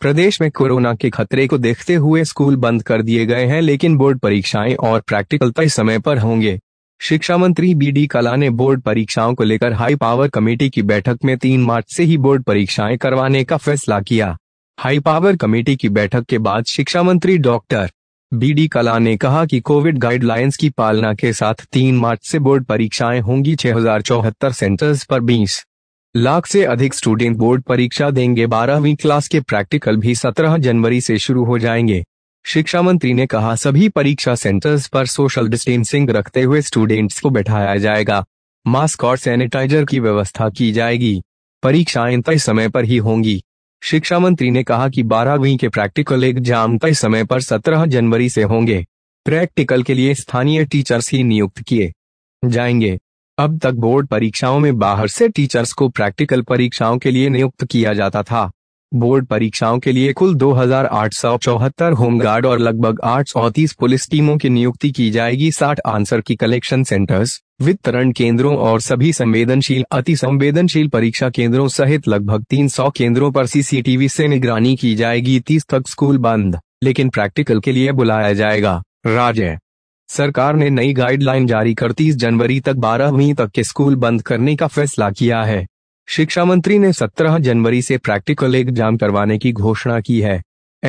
प्रदेश में कोरोना के खतरे को देखते हुए स्कूल बंद कर दिए गए हैं लेकिन बोर्ड परीक्षाएं और प्रैक्टिकल तय समय पर होंगे शिक्षा मंत्री बी डी कला ने बोर्ड परीक्षाओं को लेकर हाई पावर कमेटी की बैठक में तीन मार्च से ही बोर्ड परीक्षाएं करवाने का फैसला किया हाई पावर कमेटी की बैठक के बाद शिक्षा मंत्री डॉक्टर बी डी कला ने कहा कि कोविड गाइडलाइंस की पालना के साथ तीन मार्च से बोर्ड परीक्षाएं होंगी छह सेंटर्स पर बीस लाख से अधिक स्टूडेंट बोर्ड परीक्षा देंगे बारहवीं क्लास के प्रैक्टिकल भी सत्रह जनवरी से शुरू हो जाएंगे शिक्षा मंत्री ने कहा सभी परीक्षा सेंटर्स पर सोशल डिस्टेंसिंग रखते हुए स्टूडेंट्स को बैठाया जाएगा मास्क और सैनिटाइजर की व्यवस्था की जाएगी परीक्षाएं तय समय पर ही होंगी शिक्षा मंत्री ने कहा कि बारहवीं के प्रैक्टिकल एग्जाम तय समय पर सत्रह जनवरी से होंगे प्रैक्टिकल के लिए स्थानीय टीचर्स ही नियुक्त किए जाएंगे अब तक बोर्ड परीक्षाओं में बाहर से टीचर्स को प्रैक्टिकल परीक्षाओं के लिए नियुक्त किया जाता था बोर्ड परीक्षाओं के लिए कुल 2,874 होमगार्ड और लगभग आठ पुलिस टीमों की नियुक्ति की जाएगी 60 आंसर की कलेक्शन सेंटर्स वितरण केंद्रों और सभी संवेदनशील अति संवेदनशील परीक्षा केंद्रों सहित लगभग 300 केंद्रों पर सीसीटीवी से निगरानी की जाएगी 30 तक स्कूल बंद लेकिन प्रैक्टिकल के लिए बुलाया जाएगा राज्य सरकार ने नई गाइडलाइन जारी कर तीस जनवरी तक बारहवीं तक के स्कूल बंद करने का फैसला किया है शिक्षा मंत्री ने 17 जनवरी से प्रैक्टिकल एग्जाम करवाने की घोषणा की है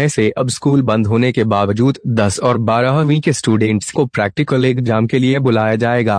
ऐसे अब स्कूल बंद होने के बावजूद 10 और बारहवीं के स्टूडेंट्स को प्रैक्टिकल एग्जाम के लिए बुलाया जाएगा